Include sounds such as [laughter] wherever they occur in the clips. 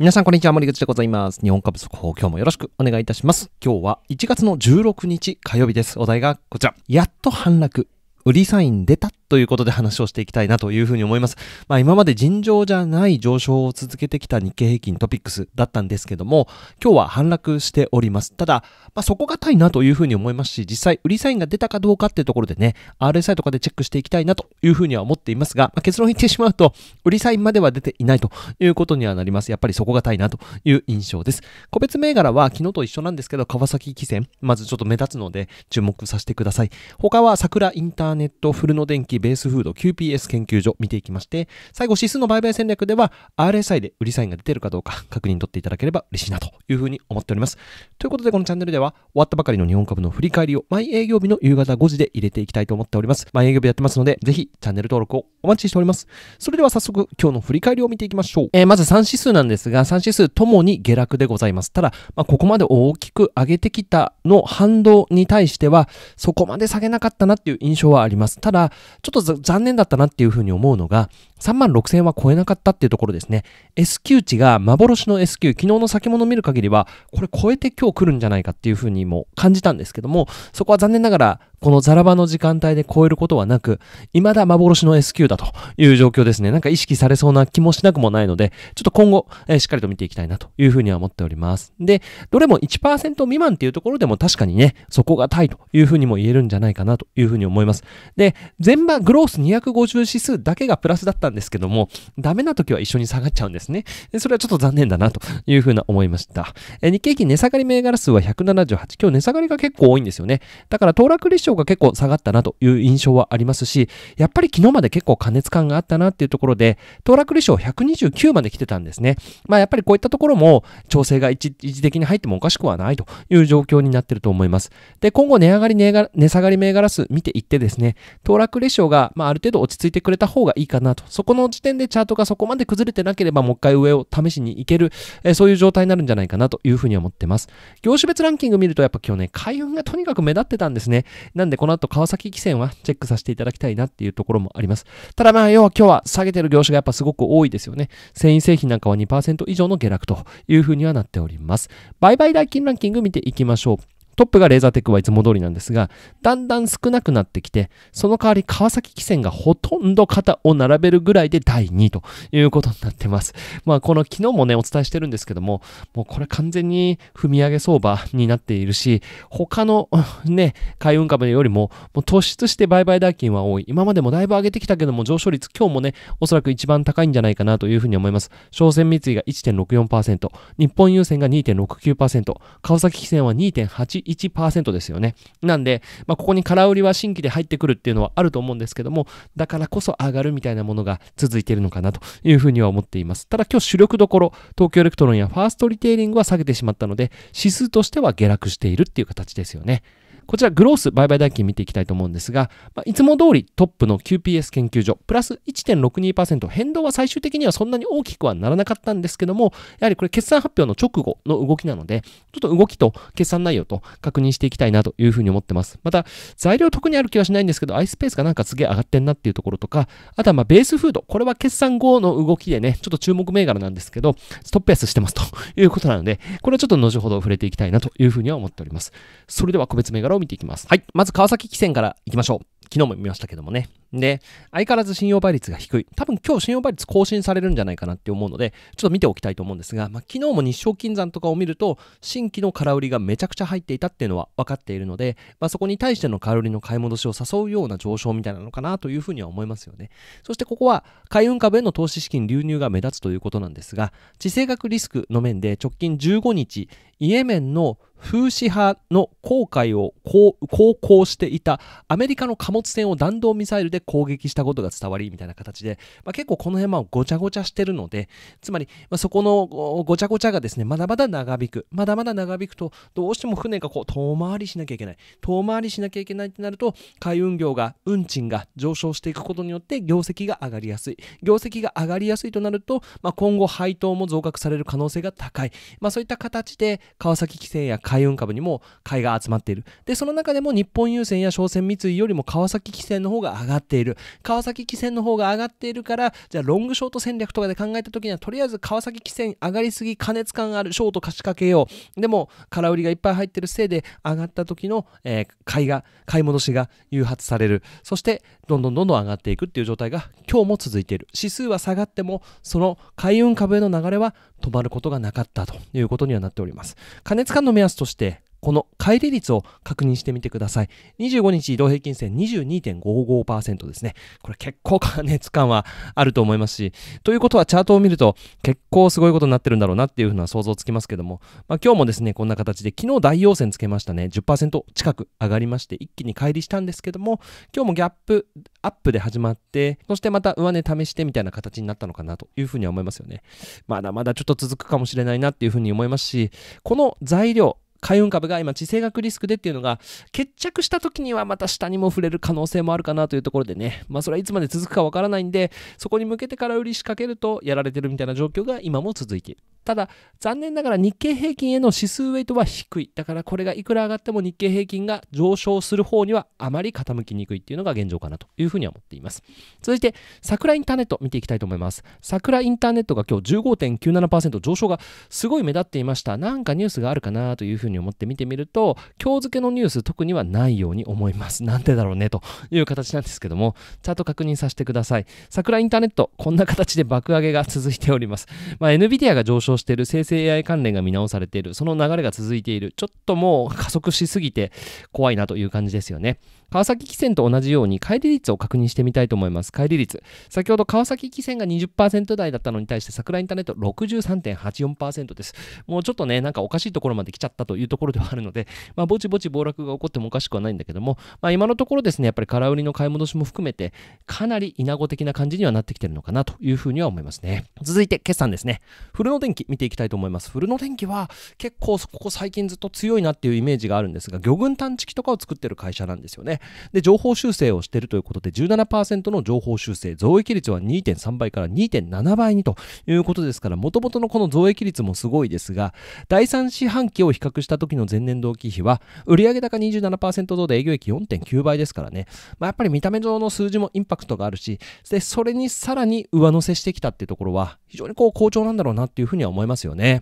皆さん、こんにちは。森口でございます。日本株速報、今日もよろしくお願いいたします。今日は1月の16日火曜日です。お題がこちら。やっと反落。売りサイン出たということで話をしていきたいなというふうに思います。まあ今まで尋常じゃない上昇を続けてきた日経平均トピックスだったんですけども、今日は反落しております。ただ、まあ底堅いなというふうに思いますし、実際売りサインが出たかどうかっていうところでね、RSI とかでチェックしていきたいなというふうには思っていますが、まあ、結論言ってしまうと、売りサインまでは出ていないということにはなります。やっぱり底堅いなという印象です。個別銘柄は昨日と一緒なんですけど、川崎汽船、まずちょっと目立つので注目させてください。他は桜インターネット、ルノ電気、ベースフード QPS 研究所見ていきまして、最後指数の売買戦略では RSI で売りサインが出てるかどうか確認取っていただければ嬉しいなというふうに思っております。ということでこのチャンネルでは終わったばかりの日本株の振り返りを毎営業日の夕方5時で入れていきたいと思っております。毎営業日やってますので、ぜひチャンネル登録をお待ちしております。それでは早速今日の振り返りを見ていきましょう。えー、まず3指数なんですが、3指数ともに下落でございます。ただ、まあ、ここまで大きく上げてきたの反動に対しては、そこまで下げなかったなっていう印象はあります。ただ、ちょっと残念だったなっていうふうに思うのが、3万6千円は超えなかったっていうところですね。S q 値が幻の S q 昨日の先物を見る限りは、これ超えて今日来るんじゃないかっていうふうにも感じたんですけども、そこは残念ながら、このザラバの時間帯で超えることはなく、未だ幻の S q だという状況ですね。なんか意識されそうな気もしなくもないので、ちょっと今後、えー、しっかりと見ていきたいなというふうには思っております。で、どれも1%未満っていうところでも確かにね、そこがタイというふうにも言えるんじゃないかなというふうに思います。で、全場グロース250指数だけがプラスだったったんですけども、ダメな時は一緒に下がっちゃうんですね。それはちょっと残念だなというふうな思いました。え日経平均値下がり銘柄数は178、今日値下がりが結構多いんですよね。だから騰落立証が結構下がったなという印象はありますし、やっぱり昨日まで結構過熱感があったなっていうところで、騰落立証129まで来てたんですね。まあやっぱりこういったところも調整が一時的に入ってもおかしくはないという状況になってると思います。で、今後値上がり値が、値下がり銘柄数見ていってですね、騰落レシオが、まあ、ある程度落ち着いてくれた方がいいかなと。そこの時点でチャートがそこまで崩れてなければもう一回上を試しに行ける、えー、そういう状態になるんじゃないかなというふうに思ってます。業種別ランキング見るとやっぱ今日ね、開運がとにかく目立ってたんですね。なんでこの後川崎汽船はチェックさせていただきたいなっていうところもあります。ただまあ要は今日は下げてる業種がやっぱすごく多いですよね。繊維製品なんかは2%以上の下落というふうにはなっております。売買代金ランキング見ていきましょう。トップがレーザーテックはいつも通りなんですが、だんだん少なくなってきて、その代わり川崎汽船がほとんど肩を並べるぐらいで第2位ということになってます。まあ、この昨日もね、お伝えしてるんですけども、もうこれ完全に踏み上げ相場になっているし、他の [laughs] ね、海運株よりも、もう突出して売買代金は多い。今までもだいぶ上げてきたけども、上昇率今日もね、おそらく一番高いんじゃないかなというふうに思います。商船三井が1.64%、日本郵船が2.69%、川崎汽船は2.81%、1ですよね。なんで、まあ、ここに空売りは新規で入ってくるっていうのはあると思うんですけども、だからこそ上がるみたいなものが続いているのかなというふうには思っています。ただ今日主力どころ、東京エレクトロンやファーストリテイリングは下げてしまったので、指数としては下落しているっていう形ですよね。こちらグロース売買代金見ていきたいと思うんですが、まあ、いつも通りトップの QPS 研究所、プラス1.62%、変動は最終的にはそんなに大きくはならなかったんですけども、やはりこれ決算発表の直後の動きなので、ちょっと動きと決算内容と確認していきたいなというふうに思ってます。また、材料特にある気はしないんですけど、iSpace がなんかすげえ上がってんなっていうところとか、あとはまベースフード、これは決算後の動きでね、ちょっと注目銘柄なんですけど、ストップ安してますということなので、これはちょっと後ほど触れていきたいなというふうには思っております。それでは個別銘柄をを見ていきます。はい。まず川崎汽船から行きましょう。昨日も見ましたけどもね。で、相変わらず信用倍率が低い。多分今日信用倍率更新されるんじゃないかなって思うので、ちょっと見ておきたいと思うんですが、まあ、昨日も日照金山とかを見ると、新規の空売りがめちゃくちゃ入っていたっていうのは分かっているので、まあ、そこに対しての空売りの買い戻しを誘うような上昇みたいなのかなというふうには思いますよね。そしてここは、海運株への投資資金流入が目立つということなんですが、地政学リスクの面で直近15日、イエメンの風刺派の航海を航行していたアメリカの貨物船を弾道ミサイルで攻撃したことが伝わりみたいな形で、まあ、結構この辺はごちゃごちゃしてるのでつまり、まあ、そこのごちゃごちゃがですねまだまだ長引くまだまだ長引くとどうしても船がこう遠回りしなきゃいけない遠回りしなきゃいけないってなると海運業が運賃が上昇していくことによって業績が上がりやすい業績が上がりやすいとなると、まあ、今後配当も増額される可能性が高い、まそういった形で川崎規制や海運株にも買いが集まっている。で、その中でも日本郵船や商船三井よりも川崎汽船の方が上がっている。川崎汽船の方が上がっているから、じゃあロングショート戦略とかで考えた時には、とりあえず川崎汽船上がりすぎ、過熱感ある、ショート貸し掛けよう。でも、空売りがいっぱい入ってるせいで、上がった時の、えー、買いが、買い戻しが誘発される。そして、どんどんどんどん上がっていくっていう状態が今日も続いている。指数は下がっても、その海運株への流れは止まることがなかったということにはなっております。加熱感の目安として、この乖離率を確認してみてください。25日移動平均線22.55%ですね。これ結構過熱感はあると思いますし、ということはチャートを見ると結構すごいことになってるんだろうなっていうふうな想像つきますけども、まあ、今日もですね、こんな形で昨日大陽線つけましたね。10%近く上がりまして一気に乖離したんですけども、今日もギャップアップで始まって、そしてまた上値試してみたいな形になったのかなというふうには思いますよね。まだまだちょっと続くかもしれないなっていうふうに思いますし、この材料、海運株が今地政学リスクでっていうのが決着した時にはまた下にも触れる可能性もあるかなというところでねまあそれはいつまで続くかわからないんでそこに向けてから売り仕掛けるとやられてるみたいな状況が今も続いているただ、残念ながら日経平均への指数ウェイトは低い。だからこれがいくら上がっても日経平均が上昇する方にはあまり傾きにくいっていうのが現状かなというふうには思っています。続いて、桜インターネット見ていきたいと思います。桜インターネットが今日15.97%上昇がすごい目立っていました。なんかニュースがあるかなというふうに思って見てみると、今日付けのニュース特にはないように思います。なんでだろうねという形なんですけども、チャート確認させてください。桜インターネット、こんな形で爆上げが続いております。まあ、NVIDIA が上昇している、生成 AI 関連が見直されている、その流れが続いている、ちょっともう加速しすぎて怖いなという感じですよね。川崎汽船と同じように乖離率を確認してみたいと思います。乖離率。先ほど川崎汽船が20%台だったのに対して桜インターネット63.84%です。もうちょっとね、なんかおかしいところまで来ちゃったというところではあるので、[laughs] まあ、ぼちぼち暴落が起こってもおかしくはないんだけども、まあ、今のところですね、やっぱり空売りの買い戻しも含めて、かなり稲子的な感じにはなってきてるのかなというふうには思いますね。続いて、決算ですね。フルの電気見ていきたいと思います。フルの電気は結構ここ最近ずっと強いなっていうイメージがあるんですが、魚群探知機とかを作ってる会社なんですよね。で、情報修正をしているということで、17%の情報修正、増益率は2.3倍から2.7倍にということですから、もともとのこの増益率もすごいですが、第3四半期を比較した時の前年同期比は、売上高27%増で営業益4.9倍ですからね。まあ、やっぱり見た目上の数字もインパクトがあるし、で、それにさらに上乗せしてきたってところは、非常にこう好調なんだろうなっていうふうには思いますよね。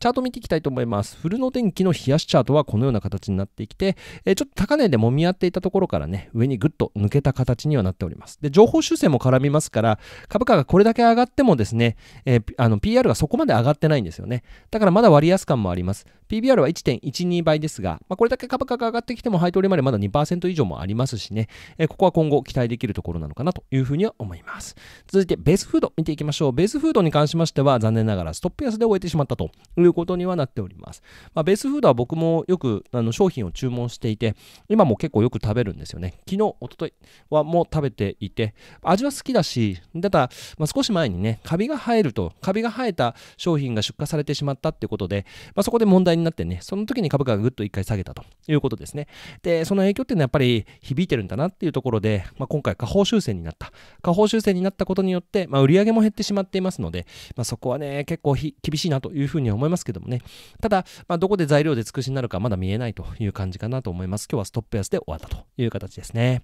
チャート見ていきたいと思います。フルの電気の冷やしチャートはこのような形になってきて、えちょっと高値で揉み合っていたところころからね、上にぐっと抜けた形にはなっております。で、情報修正も絡みますから、株価がこれだけ上がってもですね、えー、あの PR がそこまで上がってないんですよね。だからまだ割安感もあります。PBR は1.12倍ですが、まあ、これだけ株価が上がってきても配当利回りまだ2%以上もありますしね、えー、ここは今後期待できるところなのかなというふうには思います。続いて、ベースフード見ていきましょう。ベースフードに関しましては、残念ながらストップ安で終えてしまったということにはなっております。まあ、ベースフードは僕もよくあの商品を注文していて、今も結構よく食べるんですよね。昨日、一昨日はもう食べていて、味は好きだし、ただ、まあ、少し前にね、カビが生えると、カビが生えた商品が出荷されてしまったってことで、まあ、そこで問題にになってね、その時に株価がぐっと1回下げたということですね。で、その影響っていうのはやっぱり響いてるんだなっていうところで、まあ、今回下方修正になった。下方修正になったことによって、まあ、売上も減ってしまっていますので、まあ、そこはね、結構厳しいなというふうには思いますけどもね。ただ、まあ、どこで材料で尽くしになるかまだ見えないという感じかなと思います。今日はストップ安で終わったという形ですね。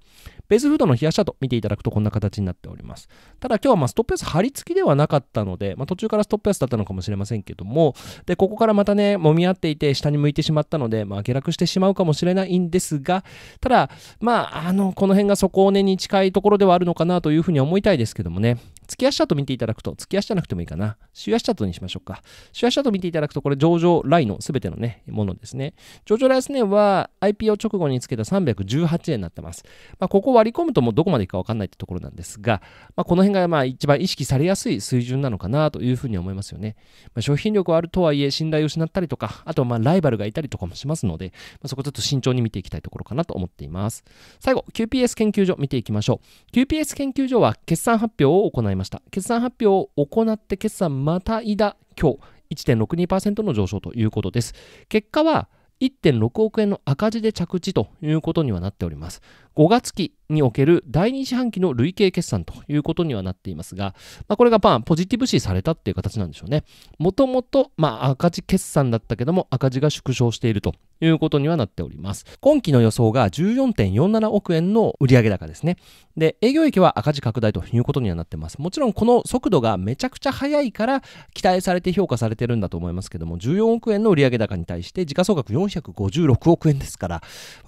ベースフードの冷やしチャート見ていただくとこんな形になっております。ただ今日はまストップ安張り付きではなかったので、まあ、途中からストップ安だったのかもしれませんけども、で、ここからまたね、揉み合っっていて、下に向いてしまったので、まあ、下落してしまうかもしれないんですが、ただ、まあ、あの、この辺が底尾根に近いところではあるのかなというふうに思いたいですけどもね。月足ト見ていただくと、月足じゃなくてもいいかな。週足トにしましょうか。週足ト見ていただくと、これ上場来のすべてのね、ものですね。上場来ねは IPO 直後につけた318円になってます。まあ、ここ割り込むともうどこまでいくかわかんないってところなんですが、まあ、この辺がまあ一番意識されやすい水準なのかなというふうに思いますよね。まあ、商品力はあるとはいえ、信頼を失ったりとか、あとはまあライバルがいたりとかもしますので、まあ、そこちょっと慎重に見ていきたいところかなと思っています。最後、QPS 研究所見ていきましょう。QPS 研究所は決算発表を行います。ました決算発表を行って決算またいだ今日1.62%の上昇ということです結果は1.6億円の赤字で着地ということにはなっております。五月期における第二四半期の累計決算ということにはなっていますが、まあ、これがまあポジティブ視されたっていう形なんでしょうね。もともと赤字決算だったけども赤字が縮小しているということにはなっております。今期の予想が14.47億円の売上高ですね。で、営業益は赤字拡大ということにはなってます。もちろんこの速度がめちゃくちゃ速いから期待されて評価されてるんだと思いますけども、14億円の売上高に対して時価総額456億円ですから、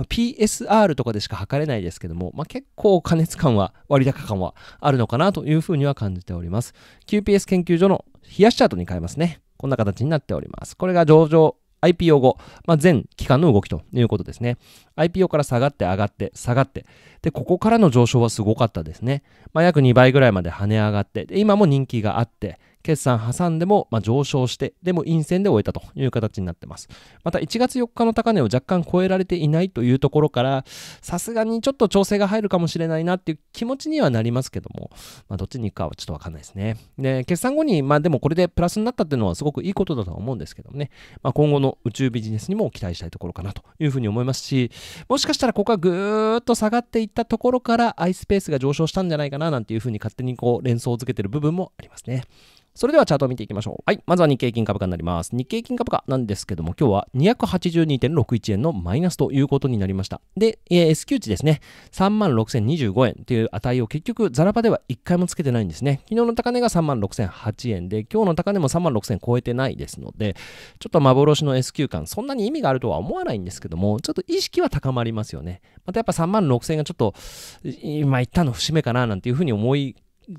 PSR とかでしか測れないですけども、まあ、結構加熱感は、割高感はあるのかなというふうには感じております。QPS 研究所の冷やしチャートに変えますね。こんな形になっております。これが上場 IPO 後、まあ、全期間の動きということですね。IPO から下がって上がって下がって、で、ここからの上昇はすごかったですね。まあ、約2倍ぐらいまで跳ね上がって、で今も人気があって、決算挟んでも、まあ、上昇して、でも陰線で終えたという形になってます。また1月4日の高値を若干超えられていないというところから、さすがにちょっと調整が入るかもしれないなっていう気持ちにはなりますけども、まあ、どっちに行くかはちょっとわかんないですね。で、決算後に、まあでもこれでプラスになったっていうのはすごくいいことだとは思うんですけどもね、まあ、今後の宇宙ビジネスにも期待したいところかなというふうに思いますし、もしかしたらここがぐーっと下がっていったところから i イスペースが上昇したんじゃないかななんていうふうに勝手にこう連想づけてる部分もありますね。それではチャートを見ていきましょう。はい。まずは日経金株価になります。日経金株価なんですけども、今日は282.61円のマイナスということになりました。で、S q 値ですね。36,025円という値を結局、ザラバでは1回もつけてないんですね。昨日の高値が36,008円で、今日の高値も36,000超えてないですので、ちょっと幻の S q 感、そんなに意味があるとは思わないんですけども、ちょっと意識は高まりますよね。またやっぱ36,000がちょっと、今言ったの節目かななんていうふうに思い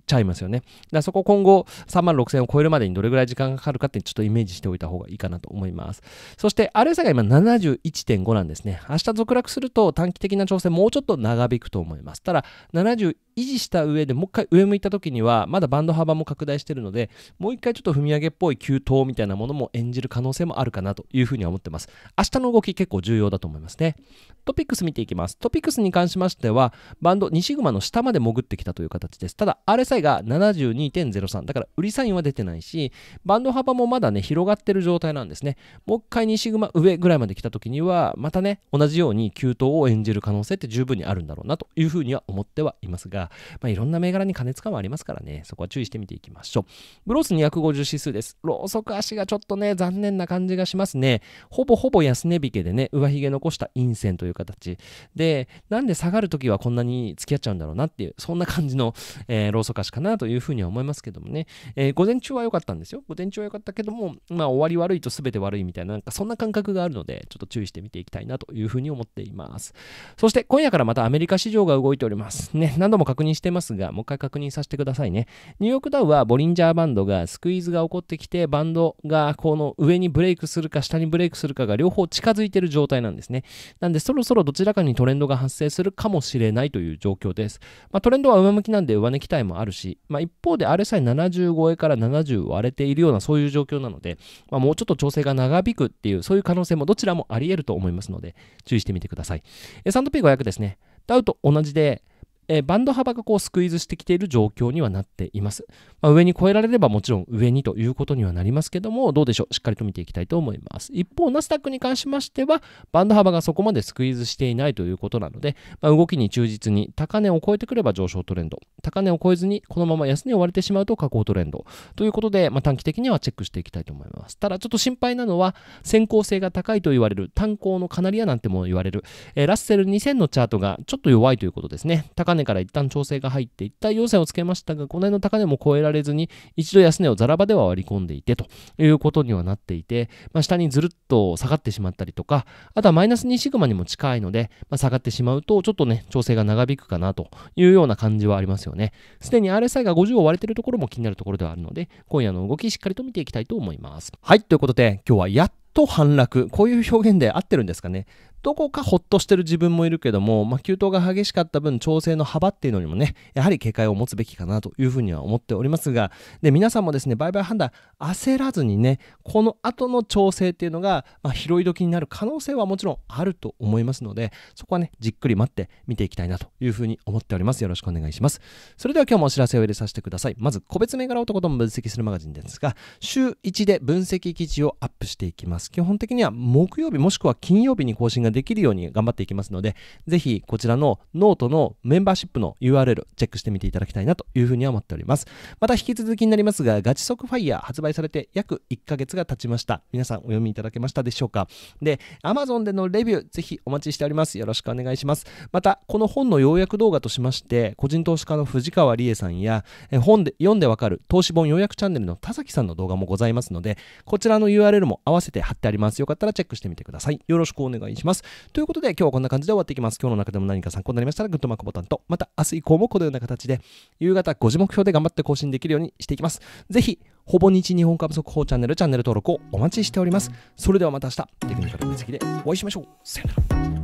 ちゃいますよね。だそこ今後3万6000を超えるまでにどれぐらい時間がかかるかってちょっとイメージしておいた方がいいかなと思います。そして RSI が今71.5なんですね。明日続落すると短期的な調整もうちょっと長引くと思います。ただ70維持した上でもう一回上向いた時にはまだバンド幅も拡大してるのでもう一回ちょっと踏み上げっぽい急騰みたいなものも演じる可能性もあるかなというふうには思ってます明日の動き結構重要だと思いますねトピックス見ていきますトピックスに関しましてはバンド2シグマの下まで潜ってきたという形ですただ RSI が72.03。だから、売りサインは出てないし、バンド幅もまだね、広がってる状態なんですね。もう一回2シグマ上ぐらいまで来た時には、またね、同じように急騰を演じる可能性って十分にあるんだろうなというふうには思ってはいますが、まあ、いろんな銘柄に加熱感はありますからね、そこは注意してみていきましょう。ブロース250指数です。ローソク足がちょっとね、残念な感じがしますね。ほぼほぼ安値引けでね、上髭残した陰線という形。で、なんで下がる時はこんなに付き合っちゃうんだろうなっていう、そんな感じの、えー、ロおそかしかなというふうには思いますけどもね、えー、午前中は良かったんですよ。午前中は良かったけども、まあ、終わり悪いと全て悪いみたいな、なんかそんな感覚があるので、ちょっと注意して見ていきたいなというふうに思っています。そして、今夜からまたアメリカ市場が動いております。ね、何度も確認してますが、もう一回確認させてくださいね。ニューヨークダウはボリンジャーバンドがスクイーズが起こってきて、バンドがこの上にブレイクするか下にブレイクするかが両方近づいてる状態なんですね。なんで、そろそろどちらかにトレンドが発生するかもしれないという状況です。まあ、トレンドは上向きなんで上値期待ももあるし、まあ、一方で RSI 70超えから70割れているようなそういう状況なので、まあ、もうちょっと調整が長引くっていうそういう可能性もどちらもあり得ると思いますので注意してみてください。S&P500 ですね。ダウと同じでえー、バンド幅がこうスクイーズしてきている状況にはなっています。まあ、上に越えられればもちろん上にということにはなりますけども、どうでしょうしっかりと見ていきたいと思います。一方、ナスダックに関しましては、バンド幅がそこまでスクイーズしていないということなので、まあ、動きに忠実に高値を超えてくれば上昇トレンド、高値を超えずにこのまま安値を割れてしまうと下降トレンドということで、まあ、短期的にはチェックしていきたいと思います。ただちょっと心配なのは、先行性が高いと言われる、炭鉱のカナリアなんても言われる、えー、ラッセル2000のチャートがちょっと弱いということですね。高高値から一旦調整が入って一旦要請をつけましたが、この辺の高値も超えられずに、一度安値をザラバでは割り込んでいてということにはなっていて、まあ、下にずるっと下がってしまったりとか、あとはマイナス2シグマにも近いので、まあ、下がってしまうと、ちょっとね、調整が長引くかなというような感じはありますよね。すでに RSI が50を割れてるところも気になるところではあるので、今夜の動きしっかりと見ていきたいと思います。はい、ということで、今日はやっと反落。こういう表現で合ってるんですかね。どこかほっとしてる自分もいるけども、まあ、急騰が激しかった分、調整の幅っていうのにもね、やはり警戒を持つべきかなというふうには思っておりますが、で、皆さんもですね、売買判断、焦らずにね、この後の調整っていうのが、まあ、拾い時になる可能性はもちろんあると思いますので、そこはね、じっくり待って見ていきたいなというふうに思っております。よろしくお願いします。それでは今日もお知らせを入れさせてください。まず、個別銘柄男とも分析するマガジンですが、週1で分析記事をアップしていきます。基本的には木曜日もしくは金曜日に更新ができるように頑張っていきますので、ぜひこちらのノートのメンバーシップの URL チェックしてみていただきたいなというふうには思っております。また引き続きになりますが、ガチ速ファイヤー発売されて約1ヶ月が経ちました。皆さんお読みいただけましたでしょうかで、Amazon でのレビュー、ぜひお待ちしております。よろしくお願いします。また、この本の要約動画としまして、個人投資家の藤川理恵さんや、え本で読んでわかる投資本要約チャンネルの田崎さんの動画もございますので、こちらの URL も合わせて貼ってあります。よかったらチェックしてみてください。よろしくお願いします。。ということで、今日はこんな感じで終わっていきます。今日の中でも何か参考になりましたら、グッドマークボタンと、また明日以降もこのような形で、夕方5時目標で頑張って更新できるようにしていきます。ぜひ、ほぼ日日本株速報チャンネル、チャンネル登録をお待ちしております。それではまた明日、テクニカル分析でお会いしましょう。さよなら。